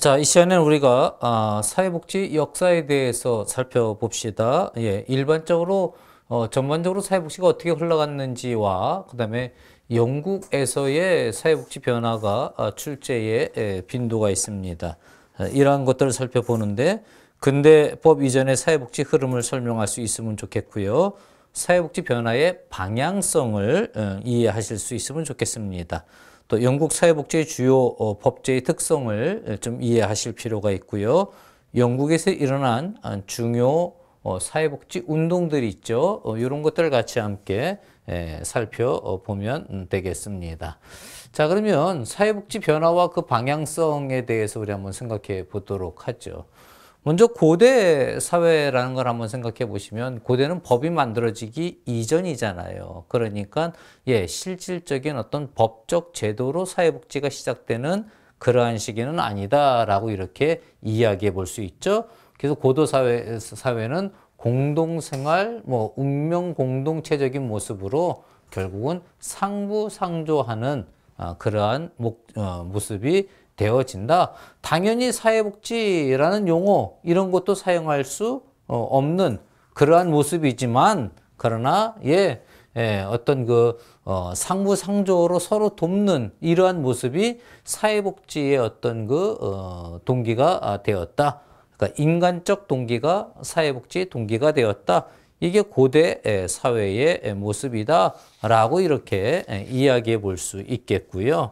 자, 이 시간에는 우리가 아, 사회복지 역사에 대해서 살펴봅시다. 예, 일반적으로 어, 전반적으로 사회복지가 어떻게 흘러갔는지와 그다음에 영국에서의 사회복지 변화가 아, 출제의 예, 빈도가 있습니다. 아, 이러한 것들을 살펴보는데 근대법 이전의 사회복지 흐름을 설명할 수 있으면 좋겠고요. 사회복지 변화의 방향성을 어, 이해하실 수 있으면 좋겠습니다. 또 영국 사회복지의 주요 어, 법제의 특성을 좀 이해하실 필요가 있고요. 영국에서 일어난 아, 중요 어, 사회복지 운동들이 있죠. 이런 어, 것들 같이 함께 살펴보면 음, 되겠습니다. 자, 그러면 사회복지 변화와 그 방향성에 대해서 우리 한번 생각해 보도록 하죠. 먼저 고대 사회라는 걸 한번 생각해 보시면 고대는 법이 만들어지기 이전이잖아요. 그러니까 예, 실질적인 어떤 법적 제도로 사회복지가 시작되는 그러한 시기는 아니다라고 이렇게 이야기해 볼 수 있죠. 그래서 고도 사회 사회는 공동 생활 뭐 운명 공동체적인 모습으로 결국은 상부 상조하는 아, 그러한 목, 어, 모습이 되어진다. 당연히 사회복지라는 용어 이런 것도 사용할 수 어, 없는 그러한 모습이지만 그러나 예, 예 어떤 그 어, 상부상조로 서로 돕는 이러한 모습이 사회복지의 어떤 그 어, 동기가 아, 되었다. 그러니까 인간적 동기가 사회복지 동기가 되었다. 이게 고대 사회의 모습이다라고 이렇게 이야기해 볼 수 있겠고요.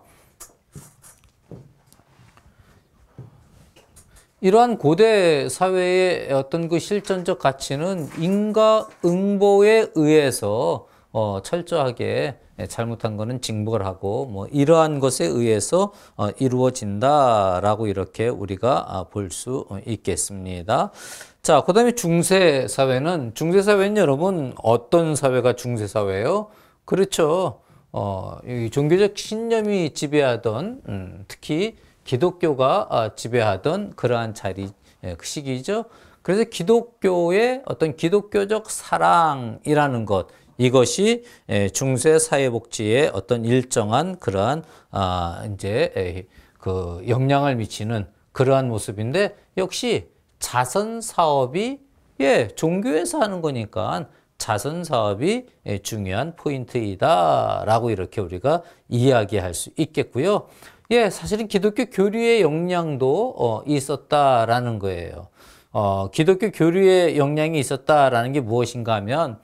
이러한 고대 사회의 어떤 그 실전적 가치는 인과응보에 의해서 어, 철저하게 잘못한 것은 징벌하고 뭐 이러한 것에 의해서 어, 이루어진다라고 이렇게 우리가 아, 볼수 있겠습니다. 자, 그 다음에 중세 사회는 중세 사회는 여러분 어떤 사회가 중세 사회요 그렇죠. 어, 종교적 신념이 지배하던 음, 특히 기독교가 아, 지배하던 그러한 자리 예, 그 시기죠. 그래서 기독교의 어떤 기독교적 사랑이라는 것 이것이 예, 중세 사회복지의 어떤 일정한 그러한 아, 이제 그 영향을 미치는 그러한 모습인데 역시 자선 사업이 예 종교에서 하는 거니까 자선 사업이 예, 중요한 포인트이다라고 이렇게 우리가 이야기할 수 있겠고요. 예, 사실은 기독교 교류의 역량도 어, 있었다라는 거예요. 어, 기독교 교류의 역량이 있었다라는 게 무엇인가 하면,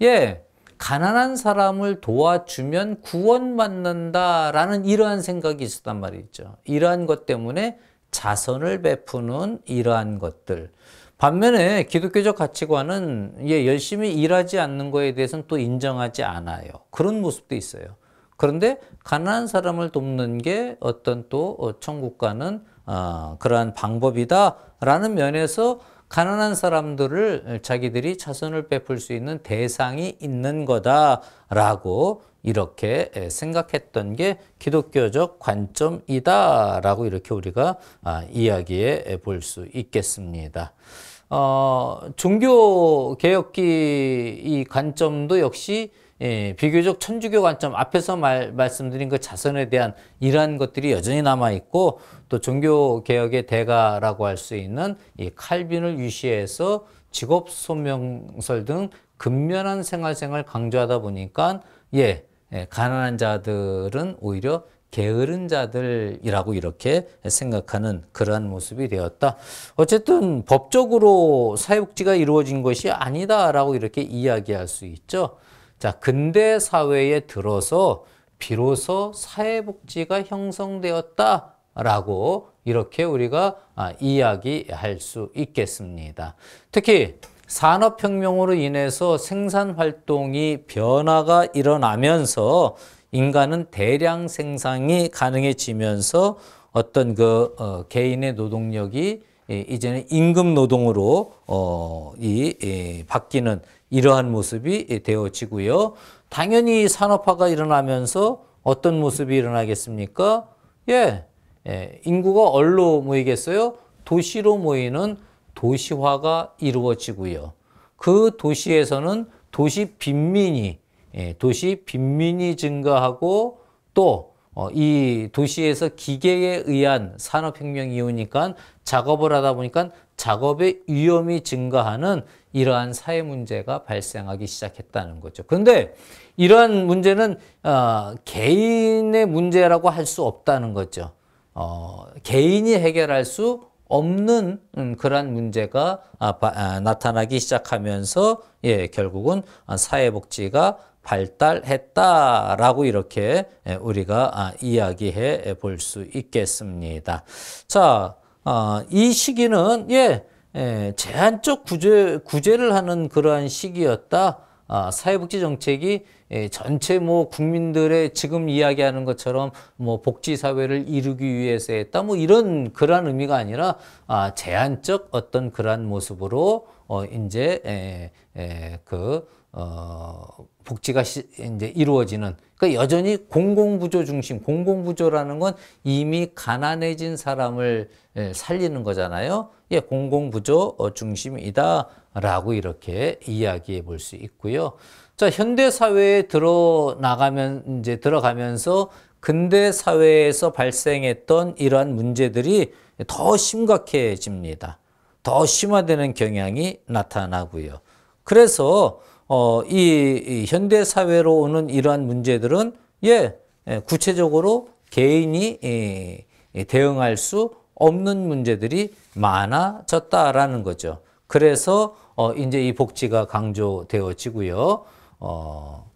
예, 가난한 사람을 도와주면 구원받는다라는 이러한 생각이 있었단 말이죠. 이러한 것 때문에 자선을 베푸는 이러한 것들. 반면에 기독교적 가치관은 예, 열심히 일하지 않는 것에 대해서는 또 인정하지 않아요. 그런 모습도 있어요. 그런데 가난한 사람을 돕는 게 어떤 또 어, 천국과는 어, 그러한 방법이다라는 면에서 가난한 사람들을 자기들이 자선을 베풀 수 있는 대상이 있는 거다라고 이렇게 생각했던 게 기독교적 관점이다라고 이렇게 우리가 아, 이야기해 볼 수 있겠습니다. 어, 종교개혁기 이 관점도 역시 예, 비교적 천주교 관점 앞에서 말, 말씀드린 그 자선에 대한 이러한 것들이 여전히 남아 있고 또 종교 개혁의 대가라고 할 수 있는 이 칼빈을 유시해서 직업 소명설 등 근면한 생활생활 강조하다 보니까 예, 예 가난한 자들은 오히려 게으른 자들이라고 이렇게 생각하는 그러한 모습이 되었다. 어쨌든 법적으로 사회복지가 이루어진 것이 아니다라고 이렇게 이야기할 수 있죠. 자, 근대 사회에 들어서 비로소 사회복지가 형성되었다라고 이렇게 우리가 아, 이야기할 수 있겠습니다. 특히 산업혁명으로 인해서 생산활동이 변화가 일어나면서 인간은 대량 생산이 가능해지면서 어떤 그 어, 개인의 노동력이 이제는 임금 노동으로 어, 이 바뀌는 이러한 모습이 되어지고요. 당연히 산업화가 일어나면서 어떤 모습이 일어나겠습니까? 예, 예 인구가 얼로 모이겠어요? 도시로 모이는 도시화가 이루어지고요. 그 도시에서는 도시 빈민이 예, 도시 빈민이 증가하고 또이 어, 도시에서 기계에 의한 산업혁명이오니까 작업을 하다 보니까 작업의 위험이 증가하는 이러한 사회 문제가 발생하기 시작했다는 거죠. 근데 이러한 문제는 어, 개인의 문제라고 할 수 없다는 거죠. 어, 개인이 해결할 수 없는 음, 그러한 문제가 아, 바, 아, 나타나기 시작하면서 예, 결국은 아, 사회복지가 발달했다라고 이렇게 예, 우리가 아, 이야기해 볼 수 있겠습니다. 자, 어, 이 시기는 예. 예, 제한적 구제, 구제를 하는 그러한 시기였다. 아, 사회복지 정책이 예, 전체 뭐 국민들의 지금 이야기하는 것처럼 뭐 복지 사회를 이루기 위해서 했다 뭐 이런 그러한 의미가 아니라 아, 제한적 어떤 그러한 모습으로 어 이제 에, 예, 에, 예, 그 어, 복지가 이제 이루어지는 그러니까 여전히 공공부조 중심 공공부조라는 건 이미 가난해진 사람을 예, 살리는 거잖아요. 예, 공공부조 어, 중심이다라고 이렇게 이야기해 볼 수 있고요. 자, 현대 사회에 들어 나가면 이제 들어가면서 근대 사회에서 발생했던 이러한 문제들이 더 심각해집니다. 더 심화되는 경향이 나타나고요. 그래서 어, 이, 이 현대 사회로 오는 이러한 문제들은 예, 예 구체적으로 개인이 예, 대응할 수 없는 문제들이 많아졌다라는 거죠. 그래서 어, 이제 이 복지가 강조되어지고요. 어,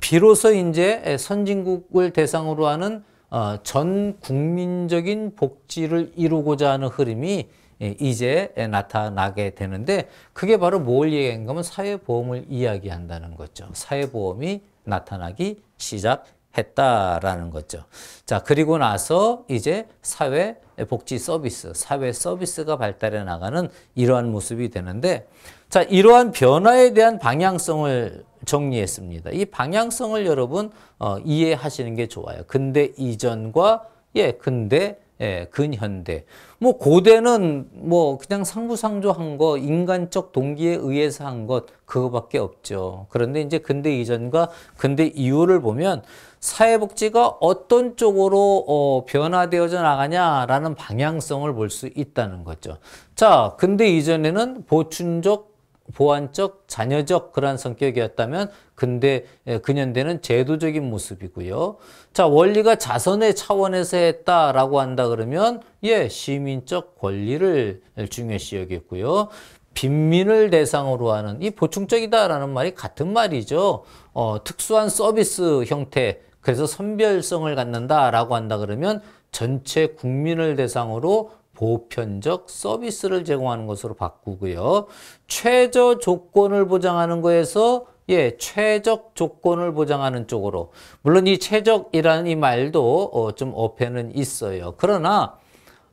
비로소 이제 선진국을 대상으로 하는 어, 전 국민적인 복지를 이루고자 하는 흐름이 예, 이제 나타나게 되는데 그게 바로 뭘 얘기한 거면 사회보험을 이야기한다는 거죠. 사회보험이 나타나기 시작했다라는 거죠. 자 그리고 나서 이제 사회 복지 서비스, 사회 서비스가 발달해 나가는 이러한 모습이 되는데 자 이러한 변화에 대한 방향성을 정리했습니다. 이 방향성을 여러분 어, 이해하시는 게 좋아요. 근대 이전과 예 근대 예, 근현대. 뭐 고대는 뭐 그냥 상부상조한 거, 인간적 동기에 의해서 한 것 그거밖에 없죠. 그런데 이제 근대 이전과 근대 이후를 보면 사회복지가 어떤 쪽으로 어, 변화되어져 나가냐라는 방향성을 볼 수 있다는 거죠. 자, 근대 이전에는 보충적 보완적, 자녀적 그러한 성격이었다면 근데 예, 근현대는 제도적인 모습이고요. 자, 원리가 자선의 차원에서 했다라고 한다 그러면 예, 시민적 권리를 중요시 여겼고요. 빈민을 대상으로 하는 이 보충적이다라는 말이 같은 말이죠. 어, 특수한 서비스 형태 그래서 선별성을 갖는다라고 한다 그러면 전체 국민을 대상으로 보편적 서비스를 제공하는 것으로 바꾸고요. 최저 조건을 보장하는 거에서 예, 최적 조건을 보장하는 쪽으로. 물론 이 최적이라는 이 말도 어, 좀 어폐는 있어요. 그러나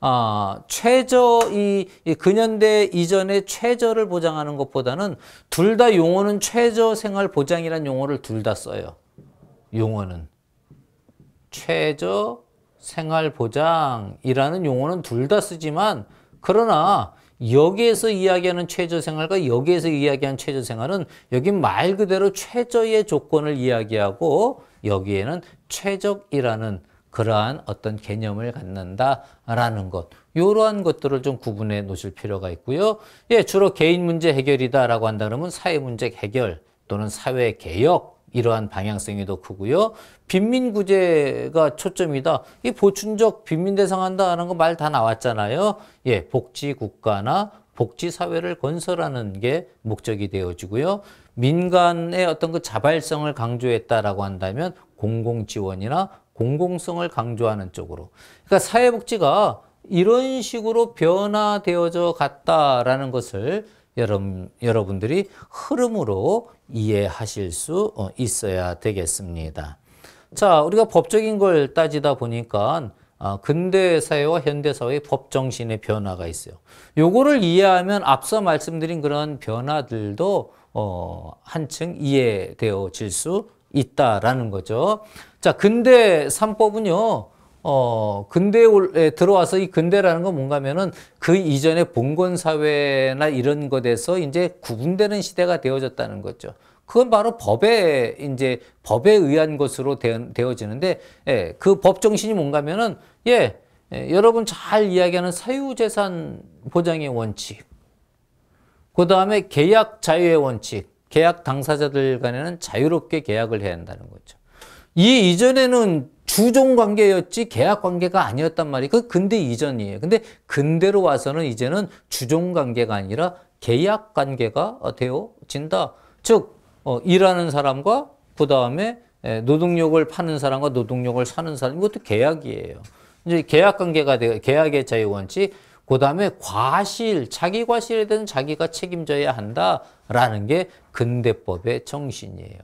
아, 최저 이, 이 근현대 이전의 최저를 보장하는 것보다는 둘 다 용어는 최저 생활 보장이란 용어를 둘 다 써요. 용어는 최저 생활보장이라는 용어는 둘 다 쓰지만 그러나 여기에서 이야기하는 최저생활과 여기에서 이야기하는 최저생활은 여기말 그대로 최저의 조건을 이야기하고 여기에는 최적이라는 그러한 어떤 개념을 갖는다라는 것. 이러한 것들을 좀 구분해 놓으실 필요가 있고요. 예, 주로 개인 문제 해결이다라고 한다 면 사회 문제 해결 또는 사회 개혁 이러한 방향성이 더 크고요. 빈민구제가 초점이다. 이 보충적 빈민 대상한다는 거 말 다 나왔잖아요. 예, 복지국가나 복지사회를 건설하는 게 목적이 되어지고요. 민간의 어떤 그 자발성을 강조했다라고 한다면 공공지원이나 공공성을 강조하는 쪽으로. 그러니까 사회복지가 이런 식으로 변화되어져 갔다라는 것을 여러분, 여러분들이 흐름으로 이해하실 수 어, 있어야 되겠습니다. 자, 우리가 법적인 걸 따지다 보니까 아, 근대 사회와 현대 사회의 법 정신의 변화가 있어요. 요거를 이해하면 앞서 말씀드린 그런 변화들도 어, 한층 이해되어질 수 있다라는 거죠. 자, 근대 3법은요. 어, 근대에 들어와서 이 근대라는 건 뭔가면은 그 이전에 봉건 사회나 이런 것에서 이제 구분되는 시대가 되어졌다는 거죠. 그건 바로 법에 이제 법에 의한 것으로 되어, 지는데 예, 그법 정신이 뭔가면은 예, 예, 여러분 잘 이야기하는 사유재산 보장의 원칙, 그 다음에 계약 자유의 원칙, 계약 당사자들 간에는 자유롭게 계약을 해야 한다는 거죠. 이 이전에는 주종 관계였지 계약 관계가 아니었단 말이에요. 그 근대 이전이에요. 근데 근대로 와서는 이제는 주종 관계가 아니라 계약 관계가 어, 되어진다. 즉 어, 일하는 사람과 그 다음에 노동력을 파는 사람과 노동력을 사는 사람 이것도 계약이에요. 이제 계약 관계가 되 계약의 자유 원칙. 그 다음에 과실, 자기 과실에 대한 자기가 책임져야 한다라는 게 근대법의 정신이에요.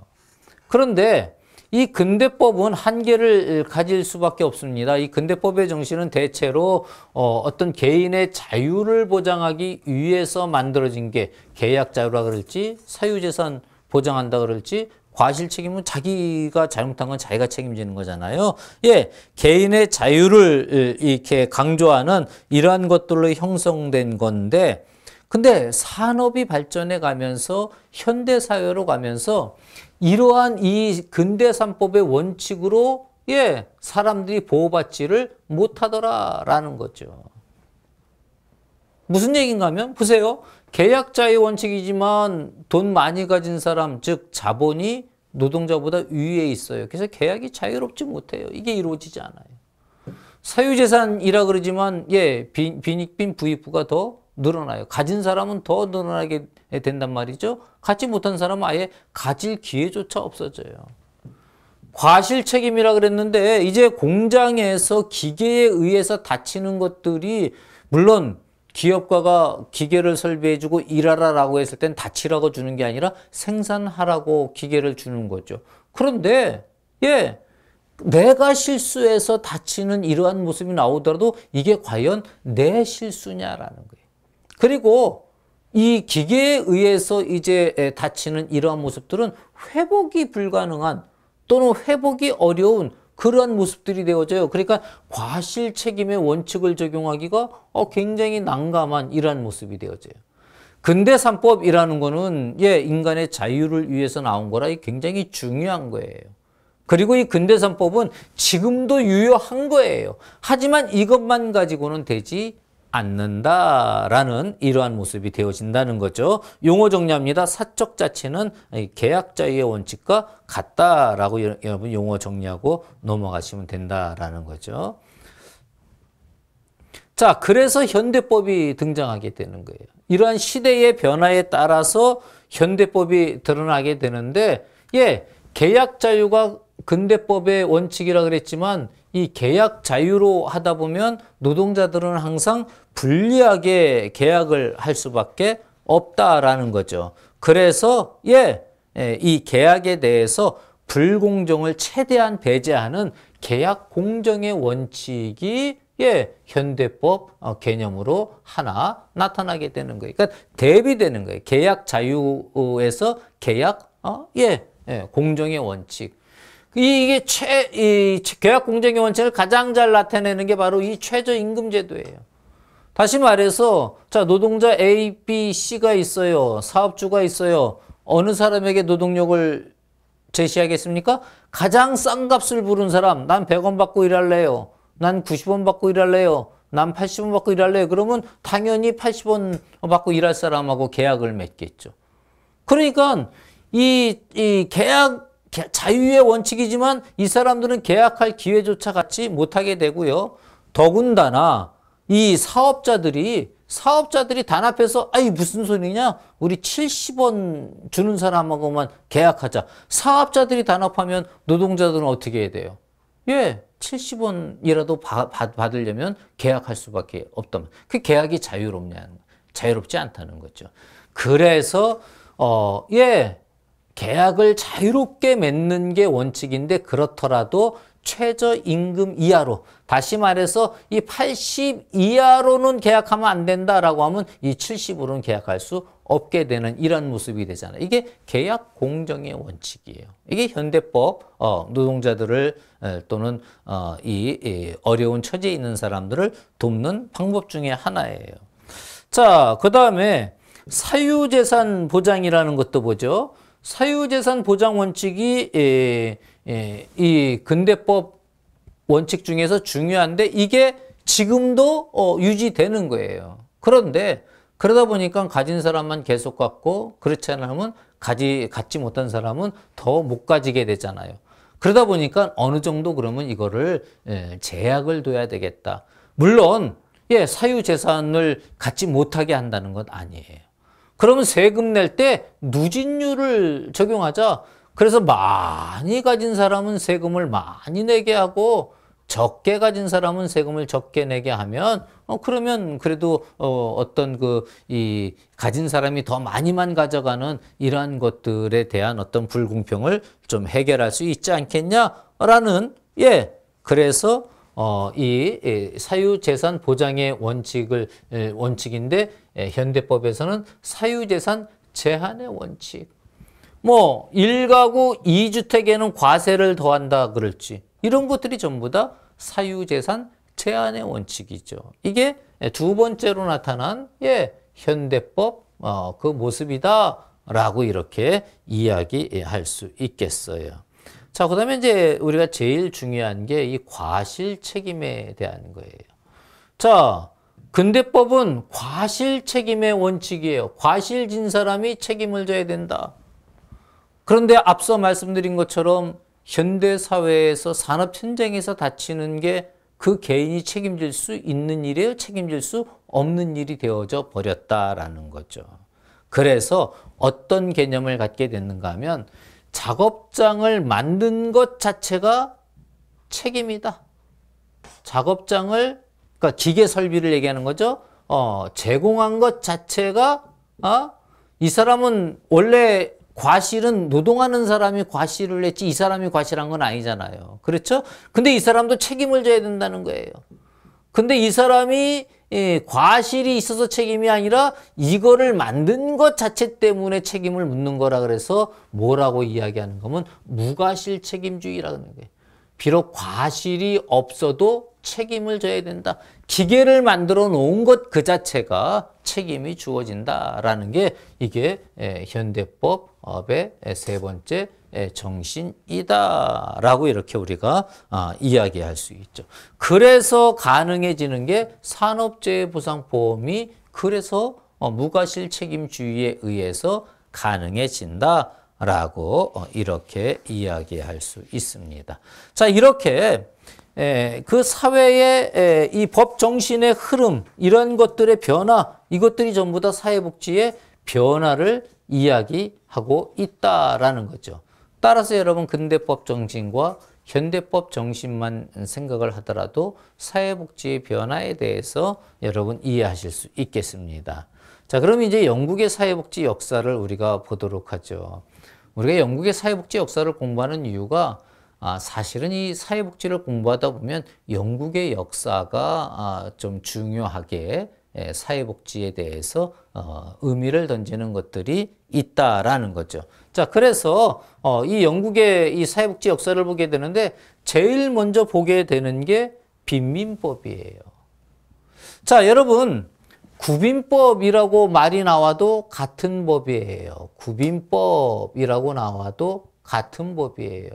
그런데 이 근대법은 한계를 가질 수밖에 없습니다. 이 근대법의 정신은 대체로 어, 어떤 개인의 자유를 보장하기 위해서 만들어진 게 계약 자유라 그럴지 사유재산 보장한다 그럴지 과실 책임은 자기가 잘못한 건 자기가 책임지는 거잖아요. 예, 개인의 자유를 이렇게 강조하는 이러한 것들로 형성된 건데 근데 산업이 발전해 가면서 현대 사회로 가면서 이러한 이 근대 산법의 원칙으로 예, 사람들이 보호받지를 못하더라라는 거죠. 무슨 얘기인가 하면 보세요. 계약자의 원칙이지만 돈 많이 가진 사람 즉 자본이 노동자보다 위에 있어요. 그래서 계약이 자유롭지 못해요. 이게 이루어지지 않아요. 사유재산이라 그러지만 예, 빈, 익빈 부익부가 더 늘어나요. 가진 사람은 더 늘어나게 된단 말이죠. 갖지 못한 사람은 아예 가질 기회조차 없어져요. 과실 책임이라 그랬는데 이제 공장에서 기계에 의해서 다치는 것들이 물론 기업가가 기계를 설비해주고 일하라라고 했을 땐 다치라고 주는 게 아니라 생산하라고 기계를 주는 거죠. 그런데 예 내가 실수해서 다치는 이러한 모습이 나오더라도 이게 과연 내 실수냐라는 거예요. 그리고 이 기계에 의해서 이제 다치는 이러한 모습들은 회복이 불가능한 또는 회복이 어려운 그러한 모습들이 되어져요. 그러니까 과실 책임의 원칙을 적용하기가 어, 굉장히 난감한 이러한 모습이 되어져요. 근대 산법이라는 거는 예, 인간의 자유를 위해서 나온 거라 굉장히 중요한 거예요. 그리고 이 근대 산법은 지금도 유효한 거예요. 하지만 이것만 가지고는 되지 않는다라는 이러한 모습이 되어진다는 거죠. 용어 정리합니다. 사적 자체는 계약자의 원칙과 같다라고 여러분 용어 정리하고 넘어가시면 된다라는 거죠. 자, 그래서 현대법이 등장하게 되는 거예요. 이러한 시대의 변화에 따라서 현대법이 드러나게 되는데, 예, 계약 자유가 근대법의 원칙이라 그랬지만 이 계약 자유로 하다 보면 노동자들은 항상 불리하게 계약을 할 수밖에 없다라는 거죠. 그래서 예, 예, 이 계약에 대해서 불공정을 최대한 배제하는 계약 공정의 원칙이 예, 현대법 어, 개념으로 하나 나타나게 되는 거예요. 그러니까 대비되는 거예요. 계약 자유에서 계약 어? 예, 예, 공정의 원칙. 이게 최, 이 계약 공정의 원칙을 가장 잘 나타내는 게 바로 이 최저임금제도예요. 다시 말해서 자 노동자 A, B, C가 있어요. 사업주가 있어요. 어느 사람에게 노동력을 제시하겠습니까? 가장 싼 값을 부른 사람 난 100원 받고 일할래요. 난 90원 받고 일할래요. 난 80원 받고 일할래요. 그러면 당연히 80원 받고 일할 사람하고 계약을 맺겠죠. 그러니까 이, 이 계약 자유의 원칙이지만 이 사람들은 계약할 기회조차 갖지 못하게 되고요. 더군다나 이 사업자들이 사업자들이 단합해서 아이 무슨 소리냐 우리 70원 주는 사람하고만 계약하자 사업자들이 단합하면 노동자들은 어떻게 해야 돼요 예 70원이라도 바, 받, 받으려면 계약할 수밖에 없다면 그 계약이 자유롭냐 자유롭지 않다는 거죠 그래서 어예 계약을 자유롭게 맺는 게 원칙인데 그렇더라도 최저임금 이하로 다시 말해서 이 80 이하로는 계약하면 안 된다라고 하면 이 70으로는 계약할 수 없게 되는 이런 모습이 되잖아요. 이게 계약 공정의 원칙이에요. 이게 현대법 어, 노동자들을 또는 어, 이 어려운 처지에 있는 사람들을 돕는 방법 중에 하나예요. 자, 그 다음에 사유재산 보장이라는 것도 보죠. 사유재산 보장 원칙이 예, 예, 이 근대법 원칙 중에서 중요한데 이게 지금도 어, 유지되는 거예요. 그런데 그러다 보니까 가진 사람만 계속 갖고 그렇지 않으면 가지 갖지 못한 사람은 더 못 가지게 되잖아요. 그러다 보니까 어느 정도 그러면 이거를 예, 제약을 둬야 되겠다. 물론 예, 사유 재산을 갖지 못하게 한다는 건 아니에요. 그러면 세금 낼 때 누진율을 적용하자. 그래서 많이 가진 사람은 세금을 많이 내게 하고 적게 가진 사람은 세금을 적게 내게 하면 어 그러면 그래도 어 어떤 그이 가진 사람이 더 많이만 가져가는 이러한 것들에 대한 어떤 불공평을 좀 해결할 수 있지 않겠냐라는 예 그래서 어, 이, 사유재산 보장의 원칙을 원칙인데 현대법에서는 사유재산 제한의 원칙. 뭐 1가구 2주택에는 과세를 더한다 그럴지 이런 것들이 전부 다 사유재산 제한의 원칙이죠. 이게 두 번째로 나타난 예, 현대법 어, 그 모습이다라고 이렇게 이야기할 수 있겠어요. 자, 그 다음에 이제 우리가 제일 중요한 게 이 과실 책임에 대한 거예요. 자, 근대법은 과실 책임의 원칙이에요. 과실 진 사람이 책임을 져야 된다. 그런데 앞서 말씀드린 것처럼 현대 사회에서 산업 현장에서 다치는 게 그 개인이 책임질 수 있는 일이에요. 책임질 수 없는 일이 되어져 버렸다라는 거죠. 그래서 어떤 개념을 갖게 됐는가 하면 작업장을 만든 것 자체가 책임이다. 작업장을 그러니까 기계 설비를 얘기하는 거죠. 어, 제공한 것 자체가 어? 이 사람은 원래 과실은 노동하는 사람이 과실을 했지 이 사람이 과실한 건 아니잖아요. 그렇죠? 근데 이 사람도 책임을 져야 된다는 거예요. 근데 이 사람이 예, 과실이 있어서 책임이 아니라 이거를 만든 것 자체 때문에 책임을 묻는 거라 그래서 뭐라고 이야기하는 거면 무과실 책임주의라는 거예요. 비록 과실이 없어도 책임을 져야 된다. 기계를 만들어 놓은 것 그 자체가 책임이 주어진다라는 게 이게 현대법의 세 번째 정신이다라고 이렇게 우리가 아, 이야기할 수 있죠. 그래서 가능해지는 게 산업재해보상보험이 그래서 어, 무과실 책임주의에 의해서 가능해진다. 라고 어, 이렇게 이야기할 수 있습니다. 자, 이렇게 그 사회의 이 법 정신의 흐름, 이런 것들의 변화, 이것들이 전부 다 사회복지의 변화를 이야기하고 있다라는 거죠. 따라서 여러분 근대법 정신과 현대법 정신만 생각을 하더라도 사회복지의 변화에 대해서 여러분 이해하실 수 있겠습니다. 자, 그럼 이제 영국의 사회복지 역사를 우리가 보도록 하죠. 우리가 영국의 사회복지 역사를 공부하는 이유가 아, 사실은 이 사회복지를 공부하다 보면 영국의 역사가 아, 좀 중요하게 예, 사회복지에 대해서 어, 의미를 던지는 것들이 있다라는 거죠. 자, 그래서 어, 이 영국의 이 사회복지 역사를 보게 되는데 제일 먼저 보게 되는 게 빈민법이에요. 자, 여러분 구빈법이라고 말이 나와도 같은 법이에요. 구빈법이라고 나와도 같은 법이에요.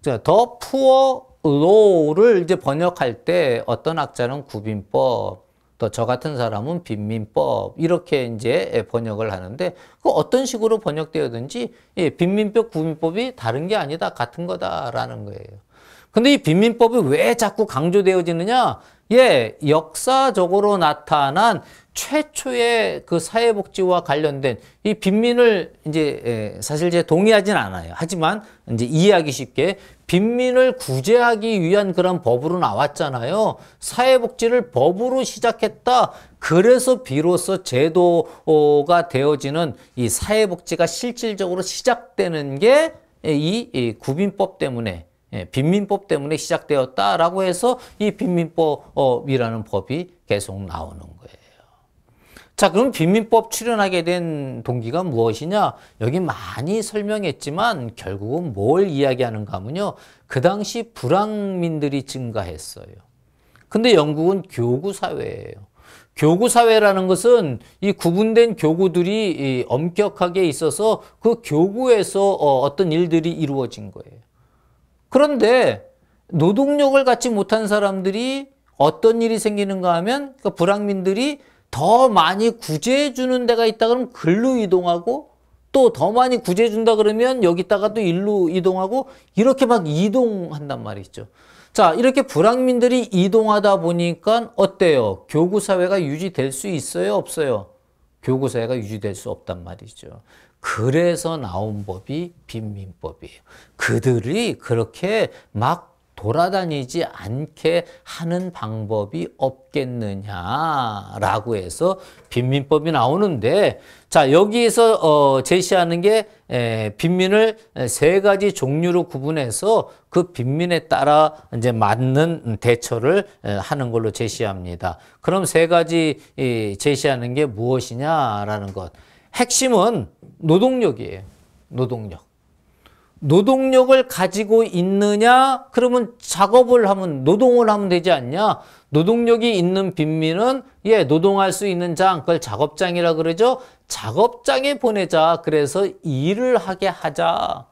자, 더 푸어 로우를 이제 번역할 때 어떤 학자는 구빈법, 또 저 같은 사람은 빈민법 이렇게 이제 번역을 하는데 그 어떤 식으로 번역되었든지 예, 빈민법, 구빈법이 다른 게 아니다, 같은 거다라는 거예요. 근데 이 빈민법이 왜 자꾸 강조되어지느냐? 예, 역사적으로 나타난 최초의 그 사회복지와 관련된 이 빈민을 이제 예, 사실 제 동의하진 않아요. 하지만 이제 이해하기 쉽게 빈민을 구제하기 위한 그런 법으로 나왔잖아요. 사회복지를 법으로 시작했다. 그래서 비로소 제도가 되어지는 이 사회복지가 실질적으로 시작되는 게 이 구빈법 때문에 예, 빈민법 때문에 시작되었다라고 해서 이 빈민법이라는 법이 계속 나오는 거예요. 자, 그럼 빈민법 출연하게 된 동기가 무엇이냐? 여기 많이 설명했지만 결국은 뭘 이야기하는가 하면요. 그 당시 불황민들이 증가했어요. 근데 영국은 교구 사회예요. 교구 사회라는 것은 이 구분된 교구들이 엄격하게 있어서 그 교구에서 어, 어떤 일들이 이루어진 거예요. 그런데 노동력을 갖지 못한 사람들이 어떤 일이 생기는가 하면 그 불황민들이 더 많이 구제해 주는 데가 있다 그러면 글로 이동하고 또 더 많이 구제해 준다 그러면 여기다가 또 일로 이동하고 이렇게 막 이동한단 말이죠. 자 이렇게 불황민들이 이동하다 보니까 어때요? 교구사회가 유지될 수 있어요? 없어요? 교구사회가 유지될 수 없단 말이죠. 그래서 나온 법이 빈민법이에요. 그들이 그렇게 막 돌아다니지 않게 하는 방법이 없겠느냐라고 해서 빈민법이 나오는데 자 여기에서 어, 제시하는 게 에, 빈민을 세 가지 종류로 구분해서 그 빈민에 따라 이제 맞는 대처를 하는 걸로 제시합니다. 그럼 세 가지 제시하는 게 무엇이냐라는 것. 핵심은 노동력이에요. 노동력. 노동력을 가지고 있느냐? 그러면 작업을 하면 노동을 하면 되지 않냐? 노동력이 있는 빈민은 예, 노동할 수 있는 장, 그걸 작업장이라 그러죠. 작업장에 보내자. 그래서 일을 하게 하자.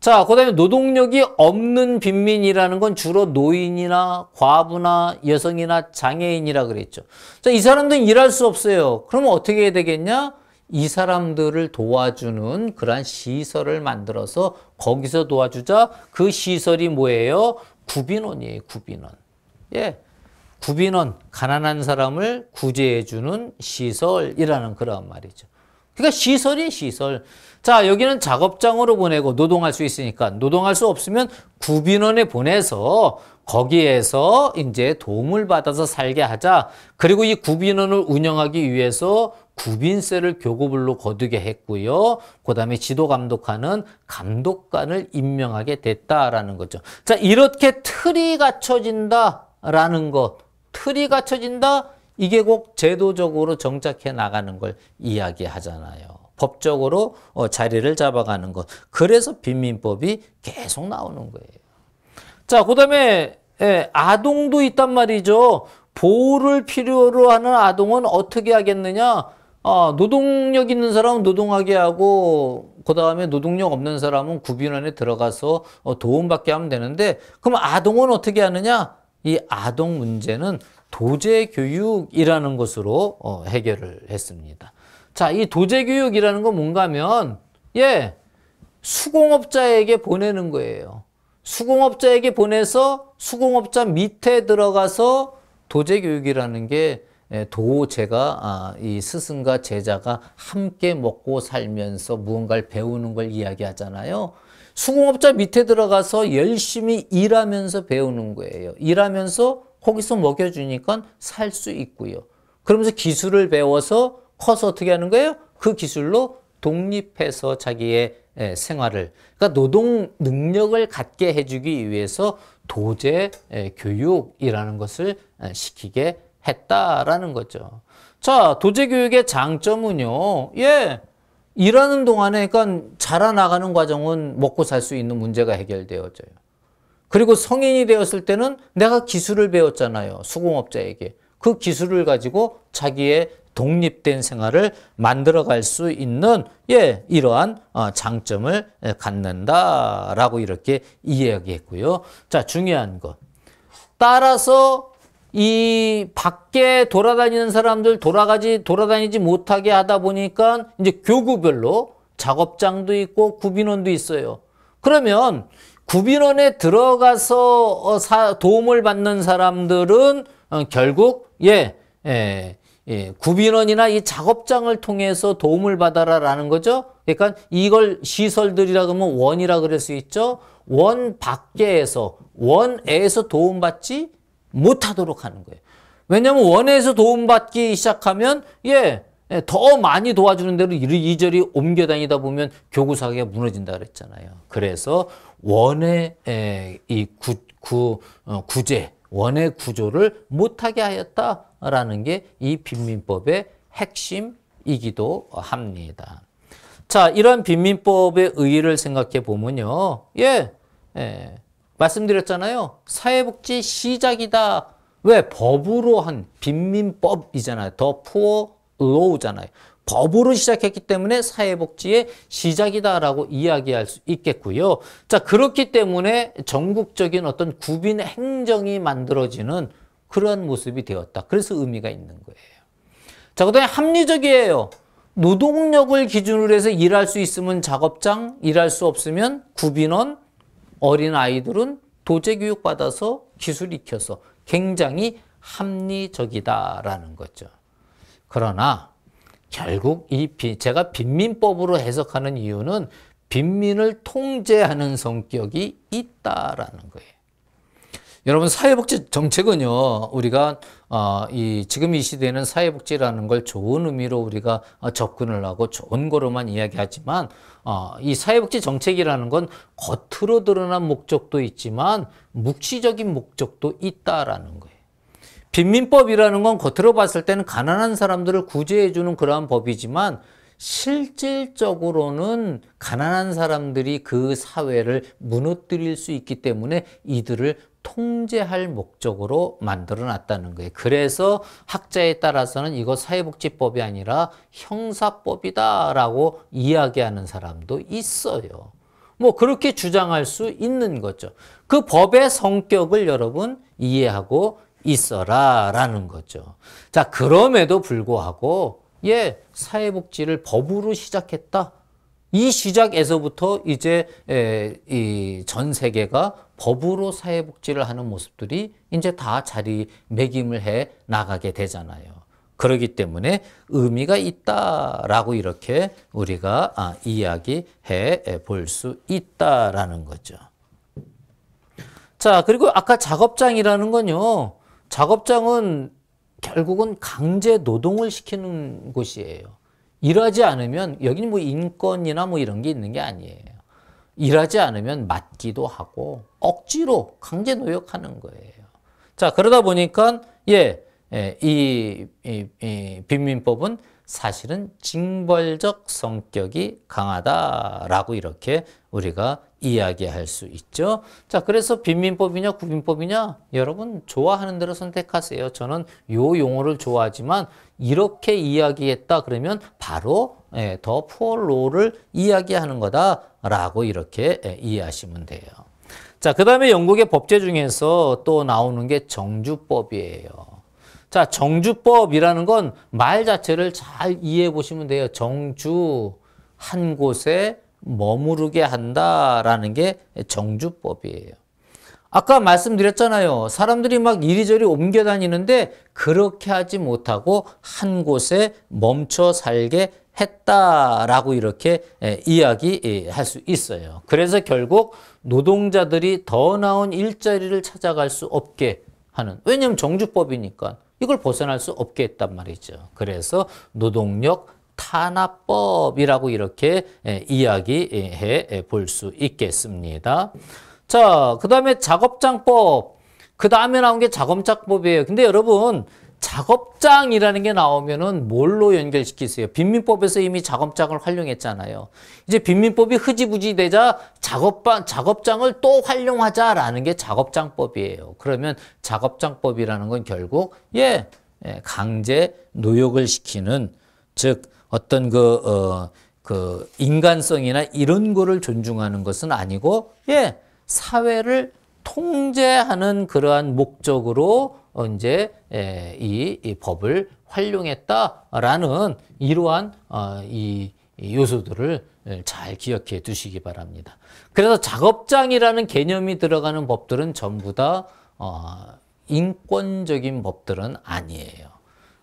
자, 그다음에 노동력이 없는 빈민이라는 건 주로 노인이나 과부나 여성이나 장애인이라 그랬죠. 자, 이 사람들은 일할 수 없어요. 그러면 어떻게 해야 되겠냐? 이 사람들을 도와주는 그러한 시설을 만들어서 거기서 도와주자 그 시설이 뭐예요? 구빈원이에요. 구빈원. 예. 구빈원, 가난한 사람을 구제해주는 시설이라는 그런 말이죠. 그러니까 시설이 시설. 자, 여기는 작업장으로 보내고 노동할 수 있으니까 노동할 수 없으면 구빈원에 보내서 거기에서 이제 도움을 받아서 살게 하자. 그리고 이 구빈원을 운영하기 위해서 구빈세를 교구불로 거두게 했고요. 그 다음에 지도 감독하는 감독관을 임명하게 됐다라는 거죠. 자, 이렇게 틀이 갖춰진다라는 것. 틀이 갖춰진다? 이게 꼭 제도적으로 정착해 나가는 걸 이야기하잖아요. 법적으로 어, 자리를 잡아가는 것. 그래서 빈민법이 계속 나오는 거예요. 자, 그 다음에 예, 아동도 있단 말이죠. 보호를 필요로 하는 아동은 어떻게 하겠느냐? 아, 노동력 있는 사람은 노동하게 하고 그 다음에 노동력 없는 사람은 구빈원에 들어가서 어, 도움받게 하면 되는데 그럼 아동은 어떻게 하느냐? 이 아동 문제는 도제교육이라는 것으로 어, 해결을 했습니다. 자, 이 도제교육이라는 건 뭔가 하면 예, 수공업자에게 보내는 거예요. 수공업자에게 보내서 수공업자 밑에 들어가서 도제교육이라는 게 예, 도제가 아, 이 스승과 제자가 함께 먹고 살면서 무언가를 배우는 걸 이야기하잖아요. 수공업자 밑에 들어가서 열심히 일하면서 배우는 거예요. 일하면서 거기서 먹여주니까 살 수 있고요. 그러면서 기술을 배워서 커서 어떻게 하는 거예요? 그 기술로 독립해서 자기의 예, 생활을 그러니까 노동 능력을 갖게 해주기 위해서 도제 예, 교육이라는 것을 시키게 했다라는 거죠. 자, 도제교육의 장점은요. 예. 일하는 동안에 그러니까 자라나가는 과정은 먹고 살 수 있는 문제가 해결되어져요. 그리고 성인이 되었을 때는 내가 기술을 배웠잖아요. 수공업자에게. 그 기술을 가지고 자기의 독립된 생활을 만들어갈 수 있는 예 이러한 어, 장점을 갖는다라고 이렇게 이야기했고요. 자 중요한 것 따라서 이 밖에 돌아다니는 사람들 돌아가지 돌아다니지 못하게 하다 보니까 이제 교구별로 작업장도 있고 구빈원도 있어요. 그러면 구빈원에 들어가서 어, 도움을 받는 사람들은 어, 결국 예, 예, 예, 구빈원이나 이 작업장을 통해서 도움을 받아라라는 거죠. 그러니까 이걸 시설들이라 그러면 원이라 그럴 수 있죠. 원밖에서 원에서 도움받지 못하도록 하는 거예요. 왜냐하면 원에서 도움받기 시작하면 예, 예, 더 많이 도와주는 대로 이리저 옮겨다니다 보면 교구사기가 무너진다 그랬잖아요. 그래서 원의 에, 예, 이 구, 구, 어, 구제, 원의 구조를 못하게 하였다라는 게 이 빈민법의 핵심이기도 합니다. 자, 이런 빈민법의 의의를 생각해 보면요. 예, 예. 말씀드렸잖아요. 사회복지 시작이다. 왜? 법으로 한 빈민법이잖아요. 더 푸어 로우잖아요. 법으로 시작했기 때문에 사회복지의 시작이다라고 이야기할 수 있겠고요. 자, 그렇기 때문에 전국적인 어떤 구빈 행정이 만들어지는 그런 모습이 되었다. 그래서 의미가 있는 거예요. 자, 그 다음에 합리적이에요. 노동력을 기준으로 해서 일할 수 있으면 작업장, 일할 수 없으면 구빈원, 어린 아이들은 도제 교육 받아서 기술 익혀서 굉장히 합리적이다라는 거죠. 그러나 결국 이 비, 제가 빈민법으로 해석하는 이유는 빈민을 통제하는 성격이 있다라는 거예요. 여러분 사회복지 정책은요 우리가 어, 이 지금 이 시대에는 사회복지라는 걸 좋은 의미로 우리가 어, 접근을 하고 좋은 거로만 이야기하지만 어, 이 사회복지 정책이라는 건 겉으로 드러난 목적도 있지만 묵시적인 목적도 있다라는 거예요. 빈민법이라는 건 겉으로 봤을 때는 가난한 사람들을 구제해주는 그러한 법이지만 실질적으로는 가난한 사람들이 그 사회를 무너뜨릴 수 있기 때문에 이들을 통제할 목적으로 만들어 놨다는 거예요. 그래서 학자에 따라서는 이거 사회복지법이 아니라 형사법이다라고 이야기하는 사람도 있어요. 뭐 그렇게 주장할 수 있는 거죠. 그 법의 성격을 여러분 이해하고 있어라라는 거죠. 자, 그럼에도 불구하고 예, 사회복지를 법으로 시작했다. 이 시작에서부터 이제 이 전 세계가 법으로 사회복지를 하는 모습들이 이제 다 자리 매김을 해 나가게 되잖아요. 그러기 때문에 의미가 있다라고 이렇게 우리가 아, 이야기해 볼 수 있다라는 거죠. 자, 그리고 아까 작업장이라는 건요. 작업장은 결국은 강제 노동을 시키는 곳이에요. 일하지 않으면 여기는 뭐 인권이나 뭐 이런 게 있는 게 아니에요. 일하지 않으면 맞기도 하고 억지로 강제 노역하는 거예요. 자, 그러다 보니까 예, 예 이, 이 빈민법은 사실은 징벌적 성격이 강하다라고 이렇게 우리가 이야기할 수 있죠. 자, 그래서 빈민법이냐 구빈법이냐 여러분 좋아하는 대로 선택하세요. 저는 요 용어를 좋아하지만 이렇게 이야기했다 그러면 바로 예, 더 포로를 이야기하는 거다라고 이렇게 예, 이해하시면 돼요. 자, 그 다음에 영국의 법제 중에서 또 나오는 게 정주법이에요. 자, 정주법이라는 건 말 자체를 잘 이해해 보시면 돼요. 정주, 한 곳에 머무르게 한다라는 게 정주법이에요. 아까 말씀드렸잖아요. 사람들이 막 이리저리 옮겨 다니는데 그렇게 하지 못하고 한 곳에 멈춰 살게 했다라고 이렇게 예, 이야기할 예, 수 있어요. 그래서 결국 노동자들이 더 나은 일자리를 찾아갈 수 없게 하는 왜냐하면 정주법이니까 이걸 벗어날 수 없게 했단 말이죠. 그래서 노동력 탄압법이라고 이렇게 예, 이야기해 예, 볼수 있겠습니다. 자, 그 다음에 작업장법. 그 다음에 나온 게 작업장법이에요. 근데 여러분, 작업장이라는 게 나오면은 뭘로 연결시키세요? 빈민법에서 이미 작업장을 활용했잖아요. 이제 빈민법이 흐지부지 되자 작업방, 작업장을 또 활용하자라는 게 작업장법이에요. 그러면 작업장법이라는 건 결국, 예, 예 강제 노역을 시키는, 즉, 어떤 그, 어, 그 인간성이나 이런 거를 존중하는 것은 아니고, 예, 사회를 통제하는 그러한 목적으로 이제 예, 이, 이 법을 활용했다라는 이러한 어, 이, 이 요소들을 예, 잘 기억해 두시기 바랍니다. 그래서 작업장이라는 개념이 들어가는 법들은 전부 다 어, 인권적인 법들은 아니에요.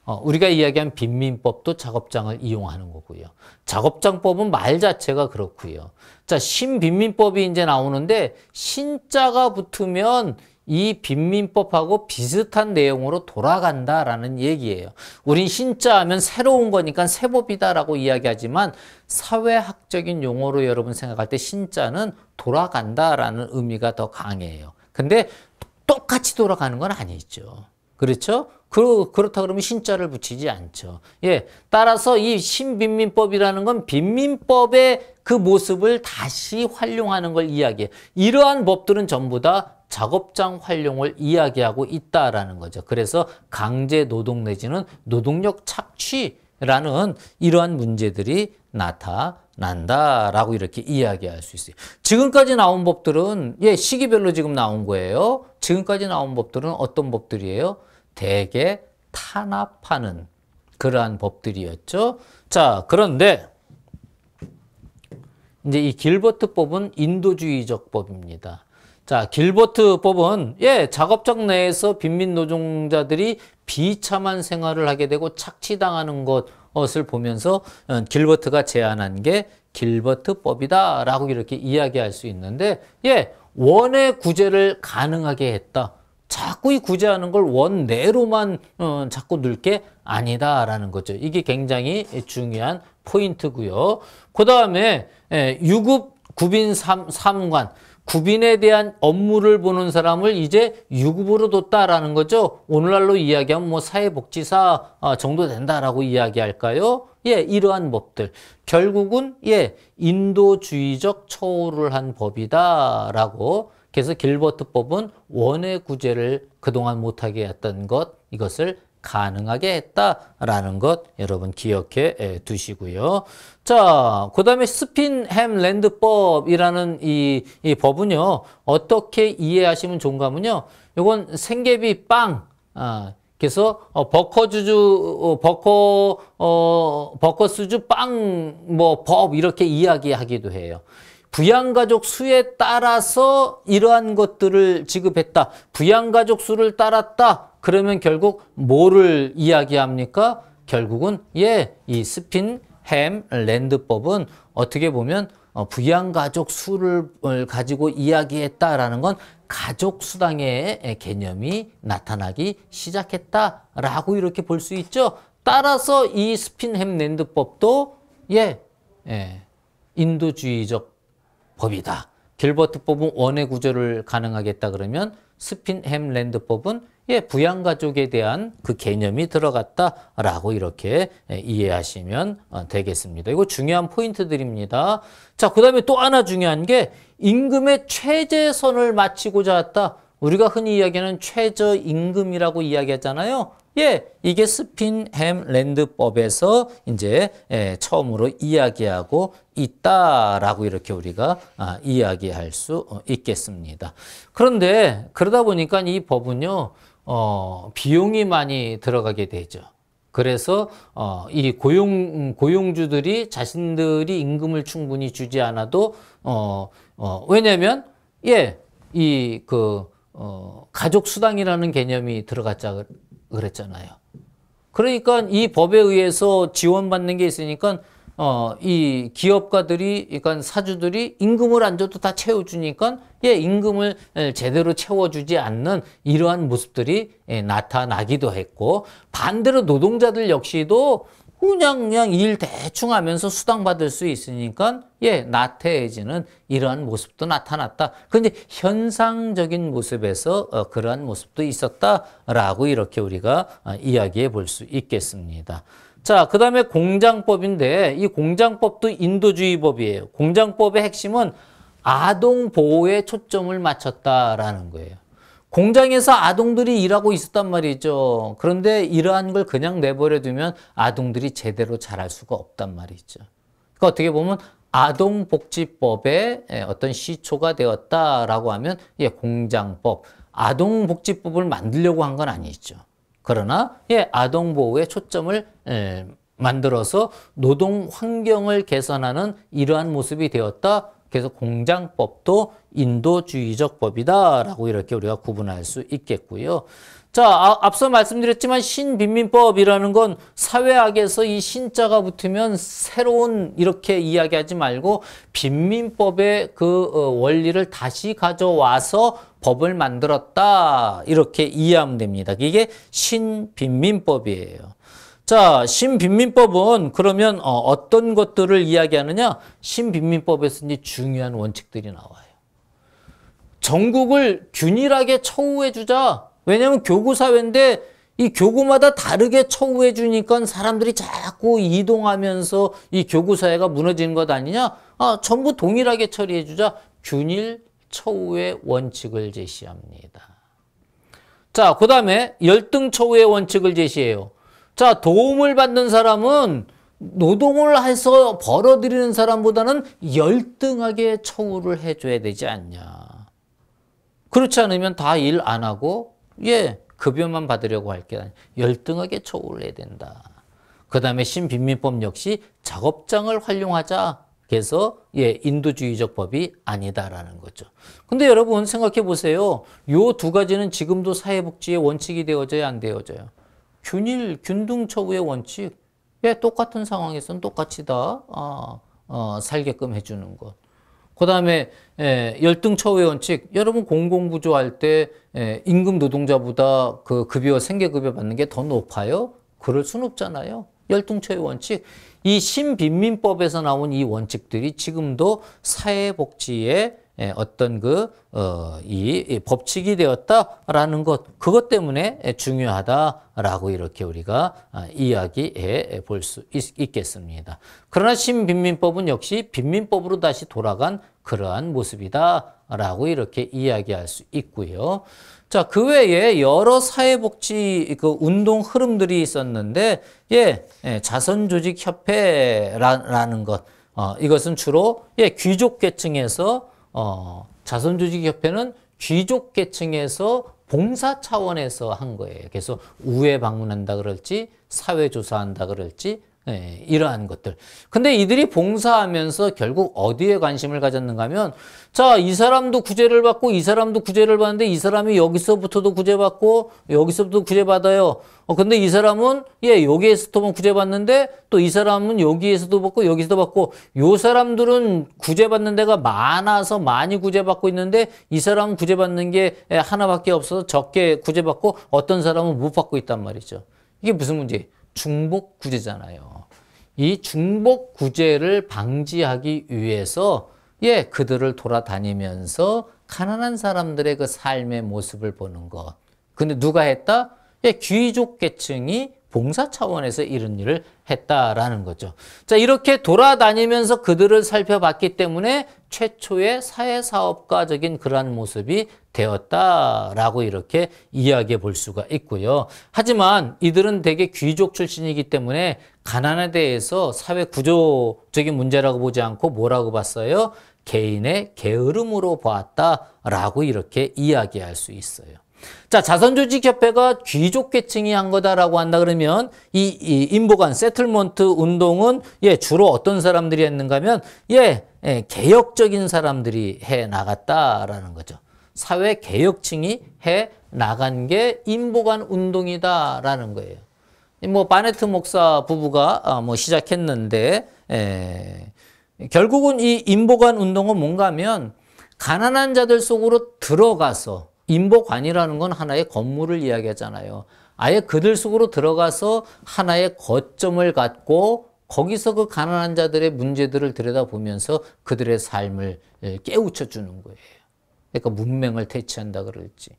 어, 우리가 이야기한 빈민법도 작업장을 이용하는 거고요. 작업장법은 말 자체가 그렇고요. 자, 신빈민법이 이제 나오는데 신자가 붙으면 이 빈민법하고 비슷한 내용으로 돌아간다라는 얘기예요. 우린 신자 하면 새로운 거니까 새 법이다라고 이야기하지만 사회학적인 용어로 여러분 생각할 때 신자는 돌아간다라는 의미가 더 강해요. 근데 똑같이 돌아가는 건 아니죠. 그렇죠? 그렇다 그러면 신자를 붙이지 않죠. 예. 따라서 이 신빈민법이라는 건 빈민법의 그 모습을 다시 활용하는 걸 이야기해. 이러한 법들은 전부 다 작업장 활용을 이야기하고 있다라는 거죠. 그래서 강제 노동 내지는 노동력 착취라는 이러한 문제들이 나타난다라고 이렇게 이야기할 수 있어요. 지금까지 나온 법들은 예 시기별로 지금 나온 거예요. 지금까지 나온 법들은 어떤 법들이에요? 대개 탄압하는 그러한 법들이었죠. 자, 그런데 이제 이 길버트 법은 인도주의적 법입니다. 자, 길버트 법은 예, 작업장 내에서 빈민 노동자들이 비참한 생활을 하게 되고 착취당하는 것을 보면서 어, 길버트가 제안한 게 길버트 법이다라고 이렇게 이야기할 수 있는데 예, 원의 구제를 가능하게 했다. 자꾸 이 구제하는 걸 원내로만 어, 자꾸 넣을 게 아니다라는 거죠. 이게 굉장히 중요한 포인트고요. 그 다음에 예, 유급 구빈 삼관 구빈에 대한 업무를 보는 사람을 이제 유급으로 뒀다라는 거죠. 오늘날로 이야기하면 뭐 사회복지사 어, 정도 된다라고 이야기할까요? 예, 이러한 법들. 결국은 예, 인도주의적 처우를 한 법이다라고 그래서 길버트법은 원의 구제를 그동안 못하게 했던 것, 이것을 가능하게 했다라는 것 여러분 기억해 두시고요. 자, 그 다음에 스핀햄 랜드법이라는 이, 이 법은요. 어떻게 이해하시면 좋은가 하면요. 이건 생계비 빵, 아, 그래서 어, 버커 주주 어, 버커 어 버커 수주 빵 뭐 법 이렇게 이야기하기도 해요. 부양가족 수에 따라서 이러한 것들을 지급했다. 부양가족 수를 따랐다. 그러면 결국 뭐를 이야기합니까? 결국은 예, 이 스핀 햄 랜드법은 어떻게 보면 어, 부양가족 수를 가지고 이야기했다라는 건 가족수당의 개념이 나타나기 시작했다라고 이렇게 볼 수 있죠. 따라서 이 스핀햄 랜드법도 예, 예 인도주의적 법이다. 빌버트법은 원의 구조를 가능하겠다 그러면 스핀햄랜드법은 예, 부양가족에 대한 그 개념이 들어갔다라고 이렇게 예, 이해하시면 어, 되겠습니다. 이거 중요한 포인트들입니다. 자, 그 다음에 또 하나 중요한 게 임금의 최저선을 맞추고자 했다. 우리가 흔히 이야기하는 최저임금이라고 이야기했잖아요. 예, 이게 스핀햄랜드법에서 이제 예, 처음으로 이야기하고 있다라고 이렇게 우리가 아, 이야기할 수 어, 있겠습니다. 그런데 그러다 보니까 이 법은요, 어, 비용이 많이 들어가게 되죠. 그래서 어, 이 고용 고용주들이 자신들이 임금을 충분히 주지 않아도 어, 어, 왜냐면 예, 이그 어, 가족 수당이라는 개념이 들어갔자 그랬잖아요. 그러니까 이 법에 의해서 지원받는 게 있으니까 어, 이 기업가들이, 그러니까 사주들이 임금을 안 줘도 다 채워주니까, 예, 임금을 예, 제대로 채워주지 않는 이러한 모습들이 예, 나타나기도 했고, 반대로 노동자들 역시도 그냥 그냥 일 대충 하면서 수당받을 수 있으니까 예 나태해지는 이러한 모습도 나타났다. 그런데 현상적인 모습에서 어, 그러한 모습도 있었다라고 이렇게 우리가 어, 이야기해 볼 수 있겠습니다. 자, 그 다음에 공장법인데 이 공장법도 인도주의법이에요. 공장법의 핵심은 아동 보호에 초점을 맞췄다라는 거예요. 공장에서 아동들이 일하고 있었단 말이죠. 그런데 이러한 걸 그냥 내버려 두면 아동들이 제대로 자랄 수가 없단 말이죠. 그러니까 어떻게 보면 아동복지법의 예, 어떤 시초가 되었다라고 하면 예, 공장법, 아동복지법을 만들려고 한 건 아니죠. 그러나 예, 아동보호에 초점을 예, 만들어서 노동 환경을 개선하는 이러한 모습이 되었다 그래서 공장법도 인도주의적 법이다라고 이렇게 우리가 구분할 수 있겠고요. 자, 아, 앞서 말씀드렸지만 신빈민법이라는 건 사회학에서 이 신자가 붙으면 새로운 이렇게 이야기하지 말고 빈민법의 그 어, 원리를 다시 가져와서 법을 만들었다 이렇게 이해하면 됩니다. 이게 신빈민법이에요. 자, 신빈민법은 그러면 어, 떤 것들을 이야기하느냐? 신빈민법에서는 중요한 원칙들이 나와요. 전국을 균일하게 처우해 주자. 왜냐하면 교구사회인데 이 교구마다 다르게 처우해 주니까 사람들이 자꾸 이동하면서 이 교구사회가 무너지는 것 아니냐? 아, 전부 동일하게 처리해 주자. 균일 처우의 원칙을 제시합니다. 자, 그 다음에 열등처우의 원칙을 제시해요. 자, 도움을 받는 사람은 노동을 해서 벌어들이는 사람보다는 열등하게 처우를 해줘야 되지 않냐. 그렇지 않으면 다 일 안 하고, 예, 급여만 받으려고 할 게 아니라 열등하게 처우를 해야 된다. 그 다음에 신빈민법 역시 작업장을 활용하자. 그래서 예, 인도주의적 법이 아니다라는 거죠. 근데 여러분 생각해 보세요. 요 두 가지는 지금도 사회복지의 원칙이 되어져야 안 되어져요. 균일, 균등 처우의 원칙. 왜 예, 똑같은 상황에서는 똑같이다 어, 어, 살게끔 해주는 것. 그 다음에 예, 열등 처우의 원칙. 여러분 공공부조 할때 예, 임금 노동자보다 그 급여, 생계급여 받는 게 더 높아요? 그럴 순 없잖아요. 열등 처의 원칙. 이 신빈민법에서 나온 이 원칙들이 지금도 사회복지의 예, 어떤 그, 어, 이 법칙이 되었다라는 것, 그것 때문에 중요하다라고 이렇게 우리가 아, 이야기해 볼 수 있겠습니다. 그러나 신빈민법은 역시 빈민법으로 다시 돌아간 그러한 모습이다라고 이렇게 이야기할 수 있고요. 자, 그 외에 여러 사회복지 그 운동 흐름들이 있었는데, 예, 예 자선조직협회라는 것, 어, 이것은 주로 예, 귀족 계층에서 어, 자선조직협회는 귀족 계층에서 봉사 차원에서 한 거예요. 그래서 우회 방문한다 그럴지 사회 조사한다 그럴지 예, 이러한 것들. 근데 이들이 봉사하면서 결국 어디에 관심을 가졌는가 하면, 자, 이 사람도 구제를 받고, 이 사람도 구제를 받는데, 이 사람이 여기서부터도 구제받고, 여기서부터 구제받아요. 어, 근데 이 사람은, 예, 여기에서도 부 구제받는데, 또 이 사람은 여기에서도 받고, 여기서도 받고, 요 사람들은 구제받는 데가 많아서 많이 구제받고 있는데, 이 사람은 구제받는 게 예, 하나밖에 없어서 적게 구제받고, 어떤 사람은 못 받고 있단 말이죠. 이게 무슨 문제 중복 구제잖아요. 이 중복 구제를 방지하기 위해서 예, 그들을 돌아다니면서 가난한 사람들의 그 삶의 모습을 보는 것. 근데 누가 했다? 예, 귀족 계층이 봉사 차원에서 이런 일을 했다라는 거죠. 자, 이렇게 돌아다니면서 그들을 살펴봤기 때문에 최초의 사회사업가적인 그러한 모습이 되었다라고 이렇게 이야기해 볼 수가 있고요. 하지만 이들은 대개 귀족 출신이기 때문에 가난에 대해서 사회 구조적인 문제라고 보지 않고 뭐라고 봤어요? 개인의 게으름으로 보았다라고 이렇게 이야기할 수 있어요. 자, 자선조직협회가 귀족 계층이 한 거다라고 한다 그러면 이, 이 인보간 세틀먼트 운동은 예, 주로 어떤 사람들이 했는가 하면 예, 예, 개혁적인 사람들이 해 나갔다라는 거죠. 사회 개혁층이 해 나간 게 인보관 운동이다라는 거예요. 뭐 바네트 목사 부부가 아, 뭐 시작했는데 에, 예. 결국은 이 인보관 운동은 뭔가면 가난한 자들 속으로 들어가서 인보관이라는 건 하나의 건물을 이야기하잖아요. 아예 그들 속으로 들어가서 하나의 거점을 갖고 거기서 그 가난한 자들의 문제들을 들여다보면서 그들의 삶을 예, 깨우쳐 주는 거예요. 그러니까 문명을 퇴치한다 그럴지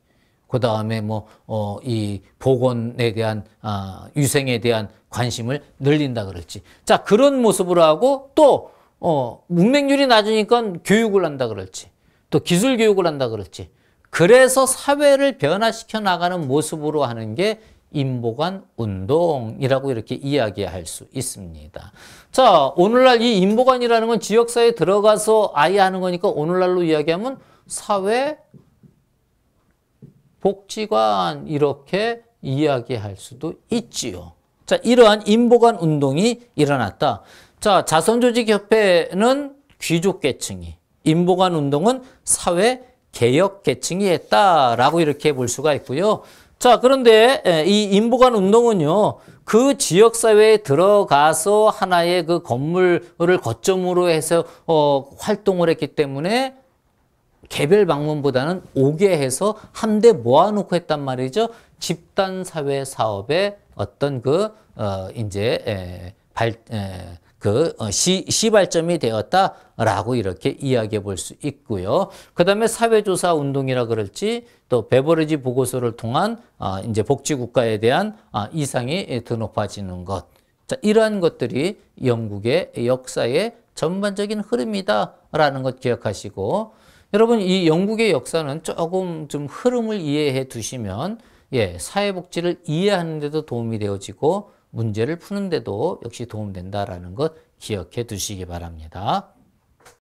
그 다음에 뭐, 어, 이 보건에 대한, 아, 위생에 대한 관심을 늘린다 그럴지. 자, 그런 모습으로 하고 또, 어, 문맹률이 낮으니까 교육을 한다 그럴지. 또 기술 교육을 한다 그럴지. 그래서 사회를 변화시켜 나가는 모습으로 하는 게 인보관 운동이라고 이렇게 이야기할 수 있습니다. 자, 오늘날 이 인보관이라는 건 지역사회에 들어가서 아예 하는 거니까 오늘날로 이야기하면 사회, 복지관 이렇게 이야기할 수도 있지요. 자, 이러한 인보관 운동이 일어났다. 자, 자선조직협회는 귀족계층이, 인보관 운동은 사회 개혁계층이 했다라고 이렇게 볼 수가 있고요. 자, 그런데 이 인보관 운동은요, 그 지역사회에 들어가서 하나의 그 건물을 거점으로 해서 어, 활동을 했기 때문에 개별 방문보다는 오게 해서 한데 모아놓고 했단 말이죠. 집단 사회 사업의 어떤 그, 어, 이제, 에, 발, 에, 그 어, 시, 시발점이 되었다라고 이렇게 이야기해 볼 수 있고요. 그 다음에 사회조사 운동이라 그럴지 또 베버리지 보고서를 통한 아, 이제 복지국가에 대한 아, 이상이 더 높아지는 것. 자, 이러한 것들이 영국의 역사의 전반적인 흐름이다라는 것 기억하시고 여러분 이 영국의 역사는 조금 좀 흐름을 이해해 두시면 예, 사회복지를 이해하는 데도 도움이 되어지고 문제를 푸는 데도 역시 도움된다라는 것 기억해 두시기 바랍니다.